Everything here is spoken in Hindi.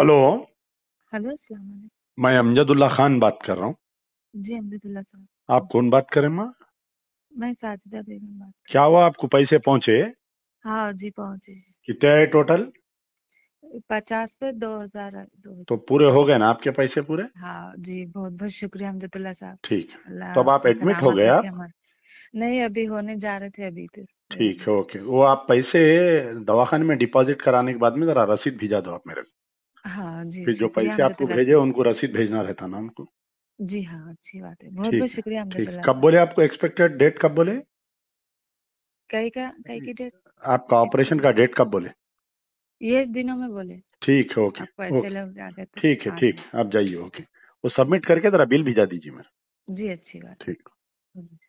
हेलो हेलो अस्सलाम वालेकुम मैं अमजदुल्ला खान बात कर रहा हूँ जी अमजदुल्ला साहब आप कौन बात करें माँ मैं साजिदा बेगम बात क्या हुआ आपको पैसे पहुँचे हाँ जी पहुँचे कितने है टोटल पचास पे दो हजार दो तो पूरे हो गए ना आपके पैसे पूरे हाँ जी बहुत बहुत शुक्रिया अमजदुल्ला साहब ठीक तो अब आप एडमिट हो गए आप नहीं अभी होने जा रहे थे अभी तो ठीक है ओके वो आप पैसे दवाखाने में डिपॉजिट कराने के बाद में जरा रसीद भिजा दो आप मेरे को जी फिर जो पैसे आपको भेजे उनको रसीद भेजना रहता ना उनको जी हाँ अच्छी बात है बहुत बहुत शुक्रिया कब बोले आपको एक्सपेक्टेड डेट कब बोले कई का कई की डेट आपका ऑपरेशन का डेट कब बोले ये दिनों में बोले ठीक है ओके ओके तो ठीक है ठीक आप जाइए ओके वो सबमिट करके जरा बिल भिजा दीजिए मेरा जी अच्छी बात ठीक हम्म।